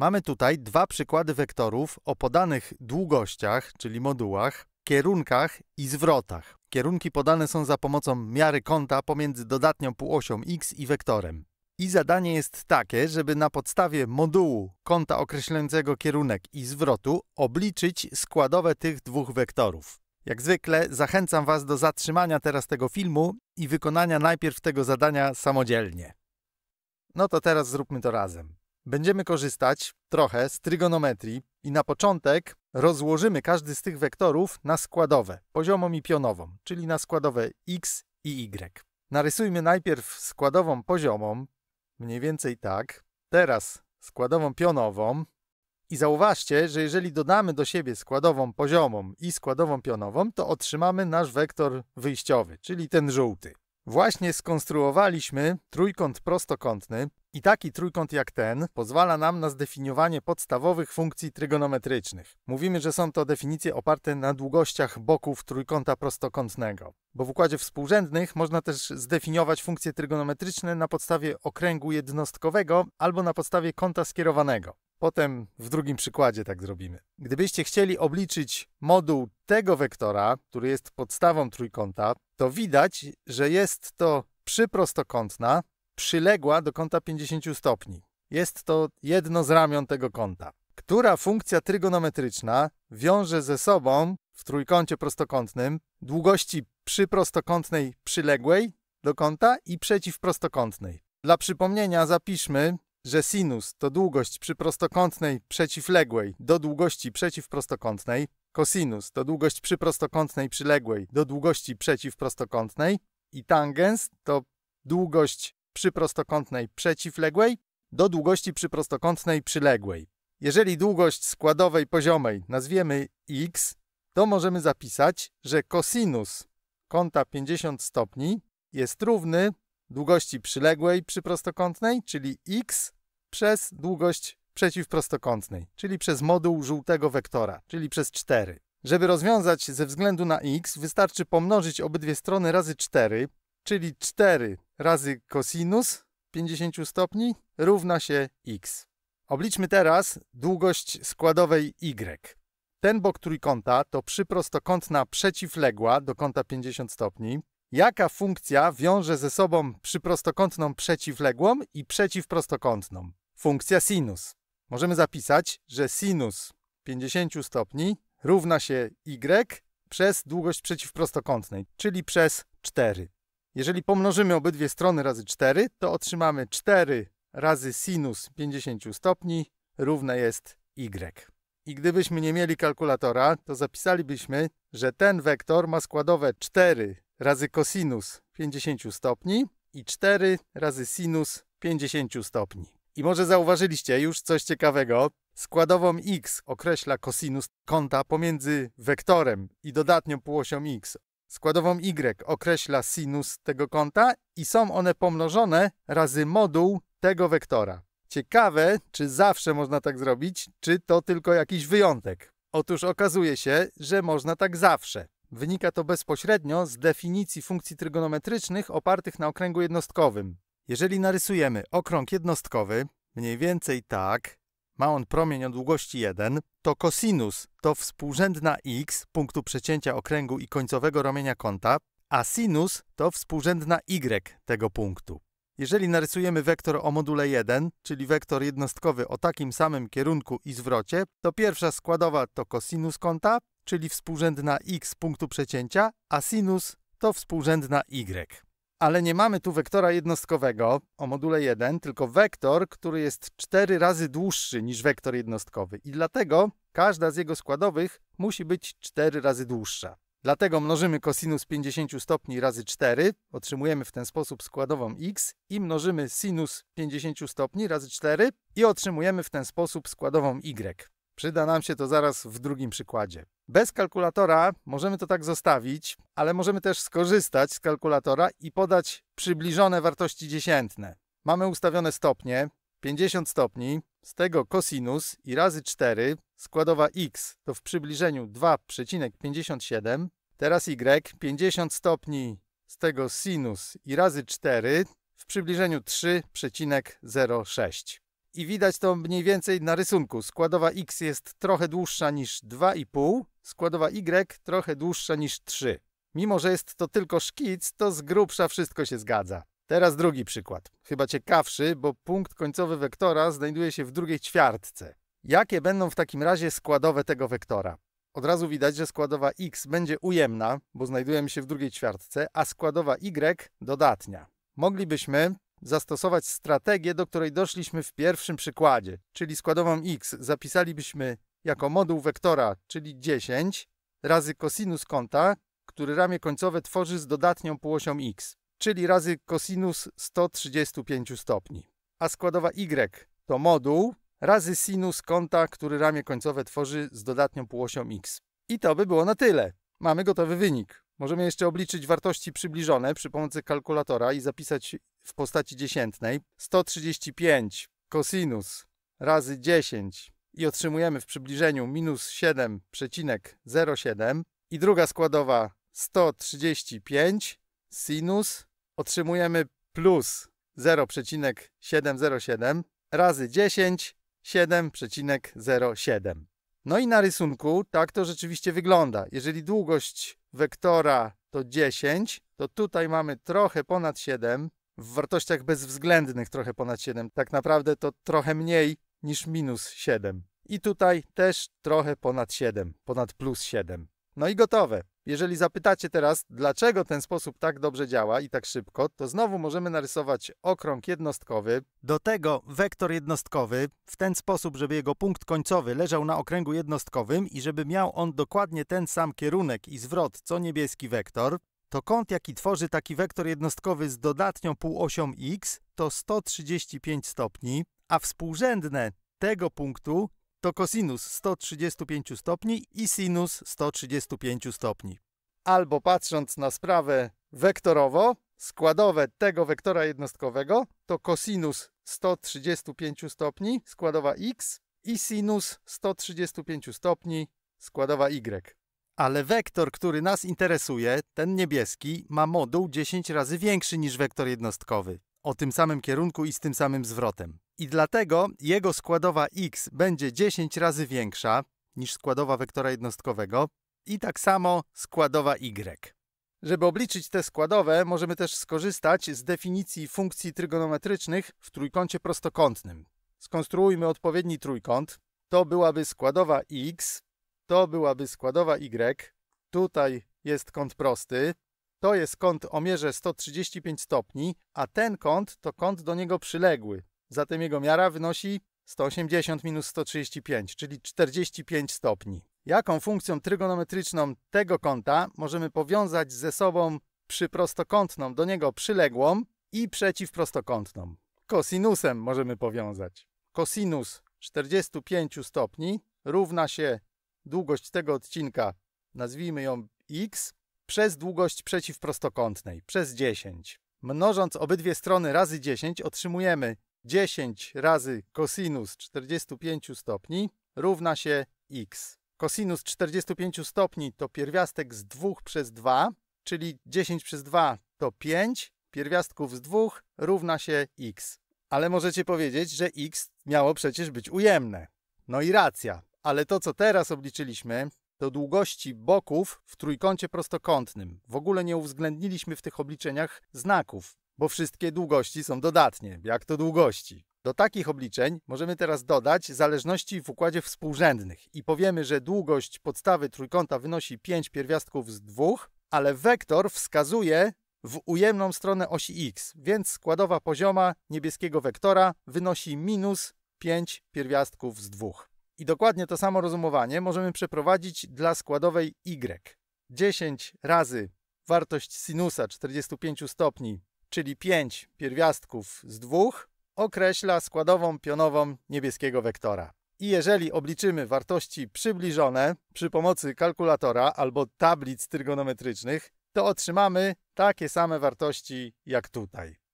Mamy tutaj dwa przykłady wektorów o podanych długościach, czyli modułach, kierunkach i zwrotach. Kierunki podane są za pomocą miary kąta pomiędzy dodatnią półosią x i wektorem. I zadanie jest takie, żeby na podstawie modułu kąta określającego kierunek i zwrotu obliczyć składowe tych dwóch wektorów. Jak zwykle zachęcam Was do zatrzymania teraz tego filmu i wykonania najpierw tego zadania samodzielnie. No to teraz zróbmy to razem. Będziemy korzystać trochę z trygonometrii i na początek rozłożymy każdy z tych wektorów na składowe, poziomą i pionową, czyli na składowe x i y. Narysujmy najpierw składową poziomą, mniej więcej tak, teraz składową pionową i zauważcie, że jeżeli dodamy do siebie składową poziomą i składową pionową, to otrzymamy nasz wektor wyjściowy, czyli ten żółty. Właśnie skonstruowaliśmy trójkąt prostokątny, i taki trójkąt jak ten pozwala nam na zdefiniowanie podstawowych funkcji trygonometrycznych. Mówimy, że są to definicje oparte na długościach boków trójkąta prostokątnego, bo w układzie współrzędnych można też zdefiniować funkcje trygonometryczne na podstawie okręgu jednostkowego albo na podstawie kąta skierowanego. Potem w drugim przykładzie tak zrobimy. Gdybyście chcieli obliczyć moduł tego wektora, który jest podstawą trójkąta, to widać, że jest to przyprostokątna, przyległa do kąta 50 stopni. Jest to jedno z ramion tego kąta. Która funkcja trygonometryczna wiąże ze sobą w trójkącie prostokątnym długości przyprostokątnej przyległej do kąta i przeciwprostokątnej. Dla przypomnienia zapiszmy, że sinus to długość przyprostokątnej przeciwległej do długości przeciwprostokątnej, kosinus to długość przyprostokątnej przyległej do długości przeciwprostokątnej i tangens to długość przy prostokątnej przeciwległej do długości przy prostokątnej przyległej. Jeżeli długość składowej poziomej nazwiemy x, to możemy zapisać, że kosinus kąta 50 stopni jest równy długości przyległej przy prostokątnej, czyli x, przez długość przeciwprostokątnej, czyli przez moduł żółtego wektora, czyli przez 4. Żeby rozwiązać ze względu na x, wystarczy pomnożyć obydwie strony razy 4, czyli 4 razy kosinus 50 stopni równa się x. Obliczmy teraz długość składowej y. Ten bok trójkąta to przyprostokątna przeciwległa do kąta 50 stopni. Jaka funkcja wiąże ze sobą przyprostokątną przeciwległą i przeciwprostokątną? Funkcja sinus. Możemy zapisać, że sinus 50 stopni równa się y przez długość przeciwprostokątnej, czyli przez 4. Jeżeli pomnożymy obydwie strony razy 4, to otrzymamy 4 razy sinus 50 stopni równe jest y. I gdybyśmy nie mieli kalkulatora, to zapisalibyśmy, że ten wektor ma składowe 4 razy kosinus 50 stopni i 4 razy sinus 50 stopni. I może zauważyliście już coś ciekawego. Składową x określa kosinus kąta pomiędzy wektorem i dodatnią półosią x Składową y określa sinus tego kąta i są one pomnożone razy moduł tego wektora. Ciekawe, czy zawsze można tak zrobić, czy to tylko jakiś wyjątek. Otóż okazuje się, że można tak zawsze. Wynika to bezpośrednio z definicji funkcji trygonometrycznych opartych na okręgu jednostkowym. Jeżeli narysujemy okrąg jednostkowy, mniej więcej tak, ma on promień o długości 1, to kosinus to współrzędna x punktu przecięcia okręgu i końcowego ramienia kąta, a sinus to współrzędna y tego punktu. Jeżeli narysujemy wektor o module 1, czyli wektor jednostkowy o takim samym kierunku i zwrocie, to pierwsza składowa to kosinus kąta, czyli współrzędna x punktu przecięcia, a sinus to współrzędna y ale nie mamy tu wektora jednostkowego o module 1, tylko wektor, który jest 4 razy dłuższy niż wektor jednostkowy i dlatego każda z jego składowych musi być 4 razy dłuższa. Dlatego mnożymy kosinus 50 stopni razy 4, otrzymujemy w ten sposób składową x i mnożymy sinus 50 stopni razy 4 i otrzymujemy w ten sposób składową y. Przyda nam się to zaraz w drugim przykładzie bez kalkulatora możemy to tak zostawić, ale możemy też skorzystać z kalkulatora i podać przybliżone wartości dziesiętne. Mamy ustawione stopnie, 50 stopni, z tego kosinus i razy 4, składowa x to w przybliżeniu 2,57, teraz y, 50 stopni, z tego sinus i razy 4 w przybliżeniu 3,06 i widać to mniej więcej na rysunku. Składowa x jest trochę dłuższa niż 2,5, składowa y trochę dłuższa niż 3. Mimo, że jest to tylko szkic, to z grubsza wszystko się zgadza. Teraz drugi przykład, chyba ciekawszy, bo punkt końcowy wektora znajduje się w drugiej ćwiartce. Jakie będą w takim razie składowe tego wektora? Od razu widać, że składowa x będzie ujemna, bo znajdujemy się w drugiej ćwiartce, a składowa y dodatnia. Moglibyśmy zastosować strategię, do której doszliśmy w pierwszym przykładzie, czyli składową x zapisalibyśmy jako moduł wektora, czyli 10, razy kosinus kąta, który ramię końcowe tworzy z dodatnią półosią x, czyli razy kosinus 135 stopni. A składowa y to moduł razy sinus kąta, który ramię końcowe tworzy z dodatnią półosią x. I to by było na tyle. Mamy gotowy wynik. Możemy jeszcze obliczyć wartości przybliżone przy pomocy kalkulatora i zapisać w postaci dziesiętnej 135 kosinus razy 10 i otrzymujemy w przybliżeniu minus 7,07 i druga składowa 135 sinus otrzymujemy plus 0,707 razy 10 7,07. No i na rysunku tak to rzeczywiście wygląda. Jeżeli długość wektora to 10, to tutaj mamy trochę ponad 7, w wartościach bezwzględnych trochę ponad 7, tak naprawdę to trochę mniej niż minus 7. I tutaj też trochę ponad 7, ponad plus 7. No i gotowe. Jeżeli zapytacie teraz, dlaczego ten sposób tak dobrze działa i tak szybko, to znowu możemy narysować okrąg jednostkowy, do tego wektor jednostkowy, w ten sposób, żeby jego punkt końcowy leżał na okręgu jednostkowym i żeby miał on dokładnie ten sam kierunek i zwrot co niebieski wektor, to kąt, jaki tworzy taki wektor jednostkowy z dodatnią półosią x, to 135 stopni, a współrzędne tego punktu to kosinus 135 stopni i sinus 135 stopni. Albo patrząc na sprawę wektorowo, składowe tego wektora jednostkowego to kosinus 135 stopni, składowa x i sinus 135 stopni, składowa y. Ale wektor, który nas interesuje, ten niebieski, ma moduł 10 razy większy niż wektor jednostkowy o tym samym kierunku i z tym samym zwrotem. I dlatego jego składowa x będzie 10 razy większa niż składowa wektora jednostkowego i tak samo składowa y. Żeby obliczyć te składowe, możemy też skorzystać z definicji funkcji trygonometrycznych w trójkącie prostokątnym. Skonstruujmy odpowiedni trójkąt. To byłaby składowa x, to byłaby składowa y, tutaj jest kąt prosty, to jest kąt o mierze 135 stopni, a ten kąt to kąt do niego przyległy. Zatem jego miara wynosi 180 minus 135, czyli 45 stopni. Jaką funkcją trygonometryczną tego kąta możemy powiązać ze sobą przyprostokątną do niego przyległą i przeciwprostokątną? Kosinusem możemy powiązać. Kosinus 45 stopni równa się długość tego odcinka, nazwijmy ją x, przez długość przeciwprostokątnej, przez 10. Mnożąc obydwie strony razy 10 otrzymujemy 10 razy kosinus 45 stopni równa się x. Kosinus 45 stopni to pierwiastek z 2 przez 2, czyli 10 przez 2 to 5, pierwiastków z 2 równa się x. Ale możecie powiedzieć, że x miało przecież być ujemne. No i racja, ale to co teraz obliczyliśmy, do długości boków w trójkącie prostokątnym. W ogóle nie uwzględniliśmy w tych obliczeniach znaków, bo wszystkie długości są dodatnie, jak to długości. Do takich obliczeń możemy teraz dodać zależności w układzie współrzędnych i powiemy, że długość podstawy trójkąta wynosi 5 pierwiastków z 2, ale wektor wskazuje w ujemną stronę osi x, więc składowa pozioma niebieskiego wektora wynosi minus 5 pierwiastków z 2. I dokładnie to samo rozumowanie możemy przeprowadzić dla składowej y. 10 razy wartość sinusa 45 stopni, czyli 5 pierwiastków z 2, określa składową pionową niebieskiego wektora. I jeżeli obliczymy wartości przybliżone przy pomocy kalkulatora albo tablic trygonometrycznych, to otrzymamy takie same wartości jak tutaj.